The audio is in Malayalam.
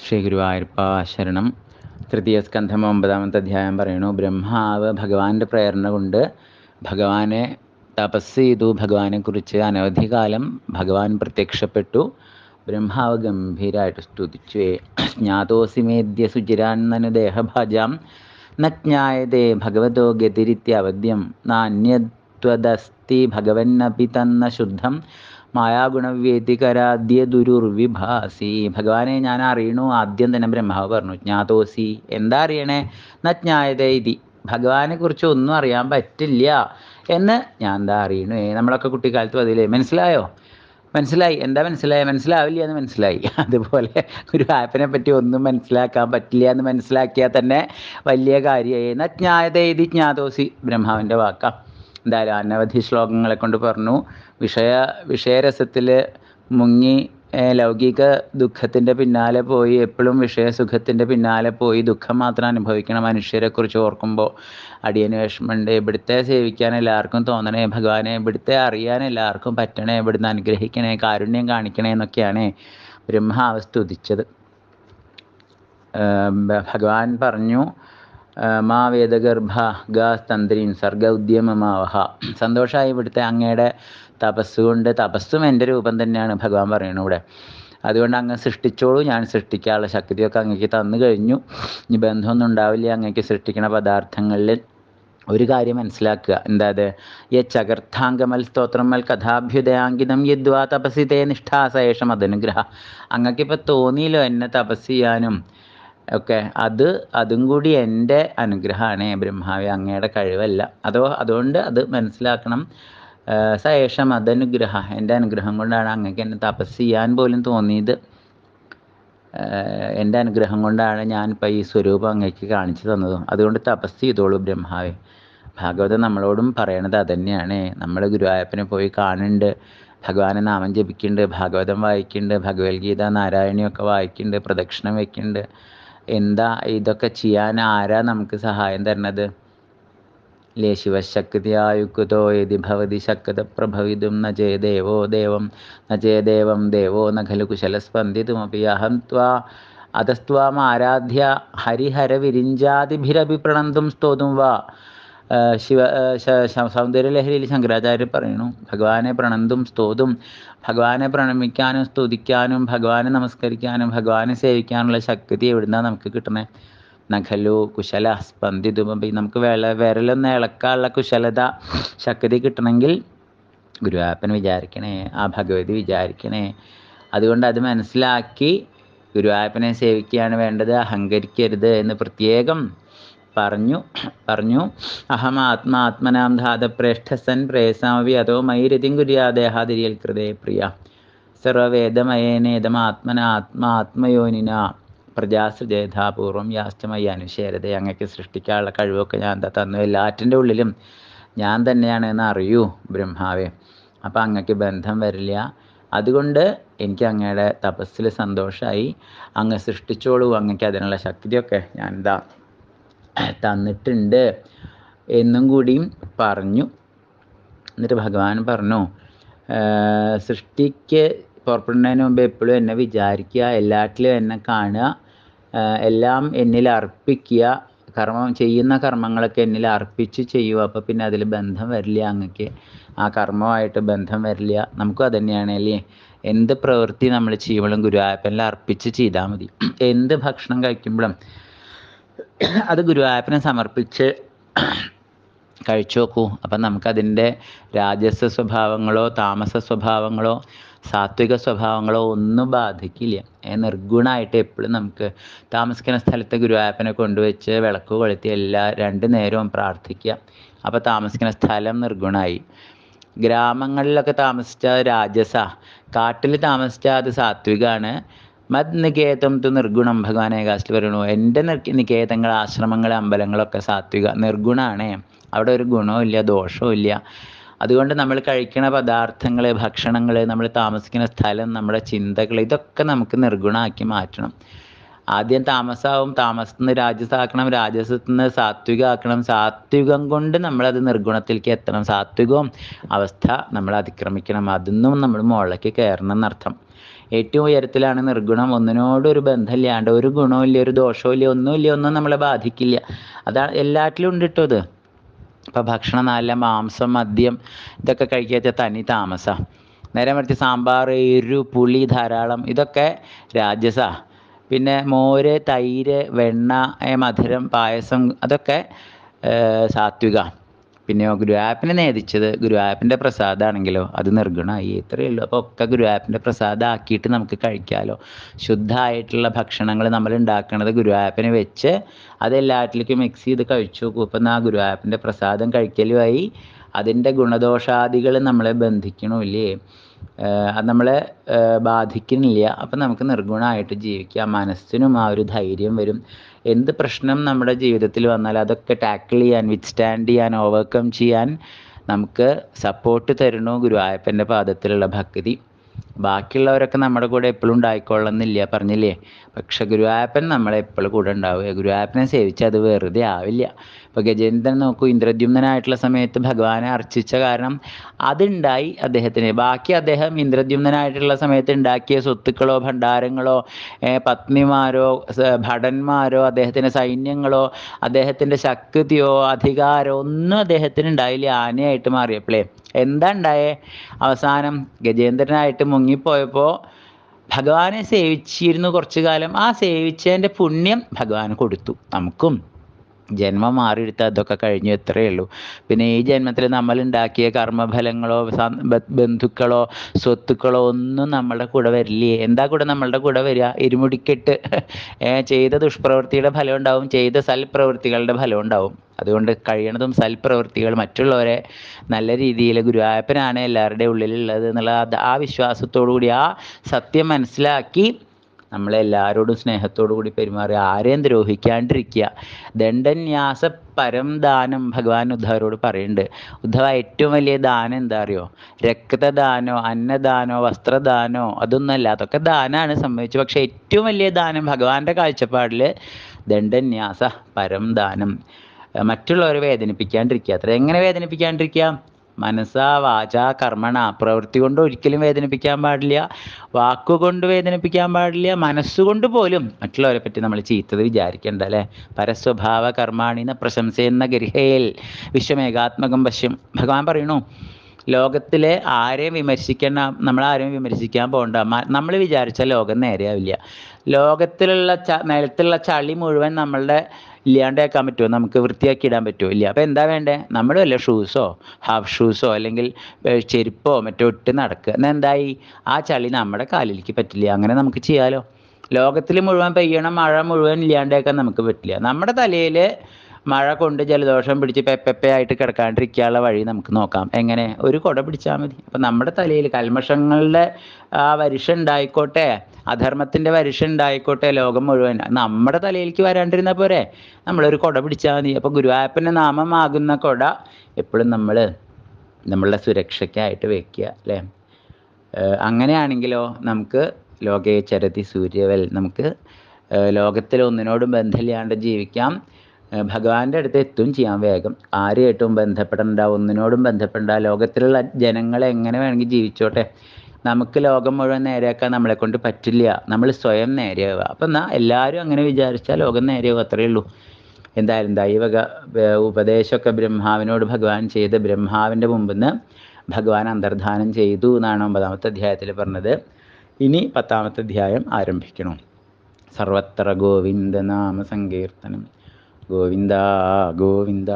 ശ്രീ ഗുരുവായൂരപ്പ ശരണം തൃതീയ സ്കന്ധം ഒമ്പതാമത്തെ അധ്യായം പറയുന്നു ബ്രഹ്മാവ് ഭഗവാന്റെ പ്രേരണ കൊണ്ട് ഭഗവാനെ തപസ് ചെയ്തു ഭഗവാനെക്കുറിച്ച് അനവധി കാലം ഭഗവാൻ പ്രത്യക്ഷപ്പെട്ടു ബ്രഹ്മാവ് ഗംഭീരായിട്ട് സ്തുതിച്ചു ജ്ഞാതോസിമേദ്യ സുചിരാന്നനു ദേഹഭാജാം നജ്ഞായതേ ഭഗവതോ ഗതിരിത്യവദ്യം നാന്യത്വദസ്തി ഭഗവന്നപി തന്ന ശുദ്ധം മായാഗുണവ്യതികരാദ്യ ദുരുർവിഭാസി ഭഗവാനെ ഞാൻ അറിയണു ആദ്യം തന്നെ ബ്രഹ്മാവ് പറഞ്ഞു ജ്ഞാതോസി എന്താ അറിയണേ നജ്ഞായത ഇതി ഭഗവാനെ കുറിച്ച് ഒന്നും അറിയാൻ പറ്റില്ല എന്ന് ഞാൻ എന്താ അറിയണു നമ്മളൊക്കെ കുട്ടിക്കാലത്ത് അതിലേ മനസ്സിലായോ മനസ്സിലായി എന്താ മനസ്സിലായി മനസ്സിലാവില്ല എന്ന് മനസ്സിലായി അതുപോലെ ഒരു ആപ്പിനെ പറ്റി ഒന്നും മനസ്സിലാക്കാൻ പറ്റില്ല എന്ന് മനസ്സിലാക്കിയാൽ തന്നെ വലിയ കാര്യമായി നജ്ഞായത ഇതി ജ്ഞാതോസി ബ്രഹ്മാവിൻ്റെ വാക്കാം എന്തായാലും അനവധി ശ്ലോകങ്ങളെ കൊണ്ട് പറഞ്ഞു വിഷയ വിഷയരസത്തിൽ മുങ്ങി ലൗകിക ദുഃഖത്തിൻ്റെ പിന്നാലെ പോയി എപ്പോഴും വിഷയസുഖത്തിൻ്റെ പിന്നാലെ പോയി ദുഃഖം മാത്രം അനുഭവിക്കണ മനുഷ്യരെക്കുറിച്ച് ഓർക്കുമ്പോൾ അടിയന് വിഷമമുണ്ട് ഇവിടുത്തെ സേവിക്കാൻ എല്ലാവർക്കും തോന്നണേ ഭഗവാനെ ഇവിടുത്തെ അറിയാൻ എല്ലാവർക്കും പറ്റണേ ഇവിടുന്ന് അനുഗ്രഹിക്കണേ കാരുണ്യം കാണിക്കണേ എന്നൊക്കെയാണ് ബ്രഹ്മാവ് സ്തുതിച്ചത് ഭഗവാൻ പറഞ്ഞു മാ വേദഗർഭ ഗാസ്തന്ത്രീൻ സർഗ ഉദ്യമമാവഹ സന്തോഷമായി ഇവിടുത്തെ അങ്ങയുടെ തപസ്സുകൊണ്ട് തപസ്സും എൻ്റെ രൂപം തന്നെയാണ് ഭഗവാൻ പറയുന്നത് ഇവിടെ അതുകൊണ്ട് അങ്ങ് സൃഷ്ടിച്ചോളൂ ഞാൻ സൃഷ്ടിക്കാനുള്ള ശക്തിയൊക്കെ അങ്ങേക്ക് തന്നു കഴിഞ്ഞു ഇനി ബന്ധമൊന്നും ഉണ്ടാവില്ല അങ്ങേക്ക് സൃഷ്ടിക്കണ പദാർത്ഥങ്ങളിൽ ഒരു കാര്യം മനസ്സിലാക്കുക എന്താ അത് യച്ചകർത്ഥാംഗമൽ സ്തോത്രമൽ കഥാഭ്യുദയാങ്കിതം യദ്വാ തപസ്സിതേ സേഷം അതനുഗ്രഹ അങ്ങക്കിപ്പോൾ തോന്നിയില്ലോ എന്നെ തപസ് ചെയ്യാനും ഓക്കെ അത് അതും കൂടി എൻ്റെ അനുഗ്രഹമാണ് ബ്രഹ്മാവി അങ്ങയുടെ കഴിവല്ല അതോ അതുകൊണ്ട് അത് മനസ്സിലാക്കണം സയേഷം അതനുഗ്രഹ എൻ്റെ അനുഗ്രഹം കൊണ്ടാണ് അങ്ങക്ക് എന്നെ തപസ് ചെയ്യാൻ പോലും തോന്നിയത് എൻ്റെ അനുഗ്രഹം കൊണ്ടാണ് ഞാൻ ഇപ്പം ഈ സ്വരൂപം അങ്ങേക്ക് കാണിച്ചു തന്നതും അതുകൊണ്ട് തപസ് ചെയ്തോളൂ ബ്രഹ്മാവി ഭാഗവതം നമ്മളോടും പറയണത് അതന്നെയാണ് നമ്മൾ ഗുരുവായപ്പനെ പോയി കാണുന്നുണ്ട് ഭഗവാനെ നാമം ജപിക്കുന്നുണ്ട് ഭാഗവതം വായിക്കുന്നുണ്ട് ഭഗവത്ഗീത നാരായണിയൊക്കെ വായിക്കുന്നുണ്ട് പ്രദക്ഷിണം വയ്ക്കുന്നുണ്ട് എന്താ ഇതൊക്കെ ചെയ്യാൻ ആരാ നമുക്ക് സഹായം തരണത് ലേ ശിവശക്തി ആയുക്കുതോ യതി ഭവതി ശക്ത പ്രഭവിതും ന ചേ ദേവോ ദേവം ന ചേ ദേവം ദേവോ ന ഖലു കുശല കുശലസ്പന്ദിതുമപി അഹം ത്വാ അധസ്ത്വാം ആരാധ്യ ഹരിഹര പ്രണന്തും സ്തോതും വാ ശിവ സൗന്ദര്യലഹരിയിൽ ശങ്കരാചാര്യർ പറയുന്നു ഭഗവാനെ പ്രണന്തും സ്തോതും ഭഗവാനെ പ്രണമിക്കാനും സ്തുതിക്കാനും ഭഗവാനെ നമസ്കരിക്കാനും ഭഗവാനെ സേവിക്കാനുള്ള ശക്തി എവിടുന്നാണ് നമുക്ക് കിട്ടണേ നഖലു കുശല ദുബി നമുക്ക് വില വിരലൊന്ന് ഇളക്കാനുള്ള കുശലത ശക്തി കിട്ടണമെങ്കിൽ ഗുരുവാപ്പൻ വിചാരിക്കണേ ആ ഭഗവതി വിചാരിക്കണേ അതുകൊണ്ട് അത് മനസ്സിലാക്കി ഗുരുവായപ്പനെ സേവിക്കുകയാണ് വേണ്ടത് അഹങ്കരിക്കരുത് എന്ന് പ്രത്യേകം പറഞ്ഞു പറഞ്ഞു അഹം ആത്മാത്മനാം ധാതപ്രേഷ്ഠസൻ പ്രേസാമവി അതോ മൈരതിം കുര്യാദേഹാതിരിയൽ കൃതേ പ്രിയ സർവവേദമയേനേതം ആത്മാത്മയോനിന ആത്മാ ആത്മയോനിന അനുശേരത അങ്ങക്ക് സൃഷ്ടിക്കാനുള്ള കഴിവൊക്കെ ഞാൻ തന്നു എല്ലാറ്റിൻ്റെ ഉള്ളിലും ഞാൻ തന്നെയാണ് എന്ന് അറിയൂ ബ്രഹ്മാവേ അപ്പം അങ്ങക്ക് ബന്ധം വരില്ല അതുകൊണ്ട് എനിക്ക് അങ്ങയുടെ തപസ്സിൽ സന്തോഷമായി അങ്ങ് സൃഷ്ടിച്ചോളൂ അങ്ങക്ക് അതിനുള്ള ശക്തിയൊക്കെ ഞാൻ എന്താ തന്നിട്ടുണ്ട് എന്നും കൂടിയും പറഞ്ഞു എന്നിട്ട് ഭഗവാൻ പറഞ്ഞു സൃഷ്ടിക്ക് പുറപ്പെടുന്നതിന് മുമ്പ് എപ്പോഴും എന്നെ വിചാരിക്കുക എല്ലാറ്റിലും എന്നെ കാണുക എല്ലാം എന്നിൽ അർപ്പിക്കുക കർമ്മം ചെയ്യുന്ന കർമ്മങ്ങളൊക്കെ എന്നിൽ അർപ്പിച്ച് ചെയ്യുക അപ്പോൾ പിന്നെ അതിൽ ബന്ധം വരില്ല അങ്ങക്ക് ആ കർമ്മമായിട്ട് ബന്ധം വരില്ല നമുക്കും അതന്നെയാണ് അല്ലേ എന്ത് പ്രവൃത്തി നമ്മൾ ചെയ്യുമ്പോഴും ഗുരുവായപ്പനിൽ അർപ്പിച്ച് ചെയ്താൽ മതി എന്ത് ഭക്ഷണം കഴിക്കുമ്പോഴും അത് ഗുരുവായപ്പനെ സമർപ്പിച്ച് കഴിച്ചു നോക്കൂ അപ്പം നമുക്കതിൻ്റെ രാജസ സ്വഭാവങ്ങളോ താമസ സ്വഭാവങ്ങളോ സാത്വിക സ്വഭാവങ്ങളോ ഒന്നും ബാധിക്കില്ല നിർഗുണമായിട്ട് എപ്പോഴും നമുക്ക് താമസിക്കുന്ന സ്ഥലത്ത് ഗുരുവായൂരപ്പനെ കൊണ്ടുവച്ച് വിളക്ക് കൊളുത്തി എല്ലാ രണ്ട് നേരവും പ്രാർത്ഥിക്കുക അപ്പോൾ താമസിക്കുന്ന സ്ഥലം നിർഗുണമായി ഗ്രാമങ്ങളിലൊക്കെ താമസിച്ച രാജസ കാട്ടിൽ താമസിച്ച അത് സാത്വികമാണ് മത് നികേതം തു നിർഗുണം ഭഗവാൻ ഏകാശിൽ പറയുന്നു എൻ്റെ നികേതങ്ങൾ ആശ്രമങ്ങൾ അമ്പലങ്ങളൊക്കെ സാത്വിക നിർഗുണമാണ് അവിടെ ഒരു ഗുണവും ഇല്ല ദോഷവും ഇല്ല അതുകൊണ്ട് നമ്മൾ കഴിക്കുന്ന പദാർത്ഥങ്ങൾ ഭക്ഷണങ്ങൾ നമ്മൾ താമസിക്കുന്ന സ്ഥലം നമ്മുടെ ചിന്തകൾ ഇതൊക്കെ നമുക്ക് നിർഗുണമാക്കി മാറ്റണം ആദ്യം താമസാവും താമസത്തിന് നിന്ന് രാജസാക്കണം രാജസത്തിൽ സാത്വികമാക്കണം സാത്വികം കൊണ്ട് നമ്മളത് നിർഗുണത്തിലേക്ക് എത്തണം സാത്വികവും അവസ്ഥ നമ്മൾ അതിക്രമിക്കണം അതിന്നും നമ്മൾ മുകളിലേക്ക് കയറണം എന്നർത്ഥം ഏറ്റവും ഉയരത്തിലാണ് നിർഗുണം ഒന്നിനോട് ഒരു ബന്ധമില്ലാണ്ട് ഒരു ഗുണമില്ല ഒരു ദോഷമില്ല ഒന്നുമില്ല ഒന്നും നമ്മളെ ബാധിക്കില്ല അതാണ് എല്ലാറ്റിലും ഉണ്ട് അത് ഇപ്പം ഭക്ഷണം നല്ല മാംസം മദ്യം ഇതൊക്കെ കഴിക്കാത്ത തനി താമസ നേരെ മറിച്ച് സാമ്പാർ എരു പുളി ധാരാളം ഇതൊക്കെ രാജസ പിന്നെ മോര് തൈര് വെണ്ണ മധുരം പായസം അതൊക്കെ സാത്വിക പിന്നെ ഗുരുവായൂരപ്പനെ ഗുരു ആപ്പിന്റെ പ്രസാദമാണെങ്കിലോ അത് നിർഗുണമായി ഇത്രയേ ഉള്ളൂ അപ്പോൾ ഒക്കെ ഗുരു ഗുരുവായൂരപ്പൻ്റെ പ്രസാദമാക്കിയിട്ട് നമുക്ക് കഴിക്കാമല്ലോ ശുദ്ധമായിട്ടുള്ള ഭക്ഷണങ്ങൾ നമ്മൾ ഉണ്ടാക്കണത് ആപ്പിനെ വെച്ച് അതെല്ലാറ്റിലേക്കും മിക്സ് ചെയ്ത് കഴിച്ചു ഇപ്പം ആ ആപ്പിന്റെ പ്രസാദം കഴിക്കലുമായി അതിൻ്റെ ഗുണദോഷാദികൾ നമ്മളെ ബന്ധിക്കണമില്ലേ അത് നമ്മളെ ബാധിക്കുന്നില്ല അപ്പം നമുക്ക് നിർഗുണമായിട്ട് ജീവിക്കാം മനസ്സിനും ആ ഒരു ധൈര്യം വരും എന്ത് പ്രശ്നം നമ്മുടെ ജീവിതത്തിൽ വന്നാൽ അതൊക്കെ ടാക്കിൾ ചെയ്യാൻ വിത്ത്സ്റ്റാൻഡ് ചെയ്യാൻ ഓവർകം ചെയ്യാൻ നമുക്ക് സപ്പോർട്ട് തരണു ഗുരുവായൂരപ്പൻ്റെ പാദത്തിലുള്ള ഭക്തി ബാക്കിയുള്ളവരൊക്കെ നമ്മുടെ കൂടെ എപ്പോഴും ഉണ്ടായിക്കൊള്ളണമെന്നില്ല പറഞ്ഞില്ലേ പക്ഷെ ഗുരുവായപ്പൻ നമ്മളെ എപ്പോഴും കൂടെ ഉണ്ടാവുക ഗുരുവായപ്പനെ സേവിച്ച് അത് വെറുതെ ആവില്ല ഇപ്പോൾ ഗജേന്ദ്രൻ നോക്കൂ ഇന്ദ്രദ്യുമ്നനായിട്ടുള്ള സമയത്ത് ഭഗവാനെ അർച്ചിച്ച കാരണം അതുണ്ടായി അദ്ദേഹത്തിന് ബാക്കി അദ്ദേഹം ഇന്ദ്രദ്യുമ്നായിട്ടുള്ള സമയത്ത് ഉണ്ടാക്കിയ സ്വത്തുക്കളോ ഭണ്ഡാരങ്ങളോ പത്നിമാരോ ഭടന്മാരോ അദ്ദേഹത്തിൻ്റെ സൈന്യങ്ങളോ അദ്ദേഹത്തിൻ്റെ ശക്തിയോ അധികാരമോ ഒന്നും അദ്ദേഹത്തിന് ഉണ്ടായില്ല ആനയായിട്ട് മാറിയപ്പോഴേ എന്താ ഉണ്ടായേ അവസാനം ഗജേന്ദ്രനായിട്ട് മുൻ മുങ്ങിപ്പോയപ്പോൾ ഭഗവാനെ സേവിച്ചിരുന്നു കുറച്ചു കാലം ആ സേവിച്ചതിൻ്റെ പുണ്യം ഭഗവാൻ കൊടുത്തു നമുക്കും ജന്മം മാറിയെടുത്ത് അതൊക്കെ കഴിഞ്ഞു എത്രയേ ഉള്ളൂ പിന്നെ ഈ ജന്മത്തിൽ നമ്മൾ ഉണ്ടാക്കിയ കർമ്മഫലങ്ങളോ ബന്ധുക്കളോ സ്വത്തുക്കളോ ഒന്നും നമ്മളുടെ കൂടെ വരില്ലേ എന്താ കൂടെ നമ്മളുടെ കൂടെ വരിക ഇരുമുടിക്കെട്ട് ചെയ്ത ദുഷ്പ്രവൃത്തിയുടെ ഫലം ഉണ്ടാവും ചെയ്ത സൽപ്രവൃത്തികളുടെ ഫലം ഉണ്ടാവും അതുകൊണ്ട് കഴിയണതും സൽപ്രവൃത്തികൾ മറ്റുള്ളവരെ നല്ല രീതിയിൽ ഗുരുവായപ്പനാണ് എല്ലാവരുടെയും ഉള്ളിലുള്ളത് എന്നുള്ള ആ വിശ്വാസത്തോടു കൂടി ആ സത്യം മനസ്സിലാക്കി നമ്മളെല്ലാരോടും സ്നേഹത്തോടു കൂടി പെരുമാറുക ആരെയും ദ്രോഹിക്കാണ്ടിരിക്കുക ദണ്ഡന്യാസ പരം ദാനം ഭഗവാൻ ഉദ്ധവരോട് പറയുന്നുണ്ട് ഉദ്ധവ ഏറ്റവും വലിയ ദാനം എന്താ അറിയോ രക്തദാനോ അന്നദാനോ വസ്ത്രദാനോ അതൊന്നുമല്ല അതൊക്കെ ദാനമാണ് സംഭവിച്ചു പക്ഷെ ഏറ്റവും വലിയ ദാനം ഭഗവാന്റെ കാഴ്ചപ്പാടിൽ ദണ്ഡന്യാസ പരം ദാനം മറ്റുള്ളവരെ വേദനിപ്പിക്കാണ്ടിരിക്കുക അത്ര എങ്ങനെ വേദനിപ്പിക്കാണ്ടിരിക്കുക മനസ്സാ വാച കർമ്മണ പ്രവൃത്തി കൊണ്ട് ഒരിക്കലും വേദനിപ്പിക്കാൻ പാടില്ല വാക്കുകൊണ്ട് വേദനിപ്പിക്കാൻ പാടില്ല മനസ്സുകൊണ്ട് പോലും മറ്റുള്ളവരെ പറ്റി നമ്മൾ ചീത്തത് വിചാരിക്കേണ്ട അല്ലേ പരസ്വഭാവ കർമാണിന പ്രശംസയെന്ന ഗൃഹയിൽ വിശ്വമേകാത്മകം പശ്യം ഭഗവാൻ പറയണു ലോകത്തിലെ ആരെയും വിമർശിക്കേണ്ട നമ്മൾ ആരെയും വിമർശിക്കാൻ പോകണ്ട നമ്മൾ വിചാരിച്ച ലോകം നേരെയാവില്ല ലോകത്തിലുള്ള ച നിലത്തിലുള്ള ചളി മുഴുവൻ നമ്മളുടെ ഇല്ലാണ്ടാക്കാൻ പറ്റുമോ നമുക്ക് വൃത്തിയാക്കി ഇടാൻ പറ്റുമോ ഇല്ല അപ്പോൾ എന്താ വേണ്ടേ നമ്മൾ വല്ല ഷൂസോ ഹാഫ് ഷൂസോ അല്ലെങ്കിൽ ചെരുപ്പോ മറ്റോ ഇട്ട് നടക്കുക എന്നാൽ എന്തായി ആ ചളി നമ്മുടെ കാലിലേക്ക് പറ്റില്ല അങ്ങനെ നമുക്ക് ചെയ്യാലോ ലോകത്തിൽ മുഴുവൻ പെയ്യണം മഴ മുഴുവൻ ഇല്ലാണ്ടാക്കാൻ നമുക്ക് പറ്റില്ല നമ്മുടെ തലയിൽ മഴ കൊണ്ട് ജലദോഷം പിടിച്ച് പെപ്പെപ്പയായിട്ട് കിടക്കാണ്ടിരിക്കാനുള്ള വഴി നമുക്ക് നോക്കാം എങ്ങനെ ഒരു കുട പിടിച്ചാൽ മതി അപ്പം നമ്മുടെ തലയിൽ കൽമഷങ്ങളുടെ ആ വരിഷ ഉണ്ടായിക്കോട്ടെ അധർമ്മത്തിൻ്റെ വരിഷ ഉണ്ടായിക്കോട്ടെ ലോകം മുഴുവൻ നമ്മുടെ തലയിലേക്ക് വരാണ്ടിരുന്ന പോരെ നമ്മളൊരു കുട പിടിച്ചാൽ മതി അപ്പോൾ ഗുരുവായപ്പൻ്റെ നാമമാകുന്ന കുട എപ്പോഴും നമ്മൾ നമ്മളുടെ സുരക്ഷയ്ക്കായിട്ട് വെക്കുക അല്ലേ അങ്ങനെയാണെങ്കിലോ നമുക്ക് ലോകേ ചരതി സൂര്യവൽ നമുക്ക് ലോകത്തിലെ ഒന്നിനോടും ബന്ധമില്ലാണ്ട് ജീവിക്കാം ഭഗവാന്റെ അടുത്ത് എത്തും ചെയ്യാൻ വേഗം ആരുമായിട്ടും ബന്ധപ്പെടേണ്ട ഒന്നിനോടും ബന്ധപ്പെടേണ്ട ലോകത്തിലുള്ള ജനങ്ങളെ എങ്ങനെ വേണമെങ്കിൽ ജീവിച്ചോട്ടെ നമുക്ക് ലോകം മുഴുവൻ നേരെയാക്കാൻ നമ്മളെ കൊണ്ട് പറ്റില്ല നമ്മൾ സ്വയം നേരെയാവുക അപ്പം എന്നാൽ എല്ലാവരും അങ്ങനെ വിചാരിച്ചാൽ ലോകം നേരെയാവും അത്രയേ ഉള്ളൂ എന്തായാലും ദൈവക ഉപദേശമൊക്കെ ബ്രഹ്മാവിനോട് ഭഗവാൻ ചെയ്ത് ബ്രഹ്മാവിൻ്റെ മുമ്പിൽ നിന്ന് ഭഗവാൻ അന്തർധാനം ചെയ്തു എന്നാണ് ഒമ്പതാമത്തെ അധ്യായത്തിൽ പറഞ്ഞത് ഇനി പത്താമത്തെ അധ്യായം ആരംഭിക്കണം സർവത്ര നാമ സങ്കീർത്തനം ಗೋವಿಂದ ಗೋವಿಂದ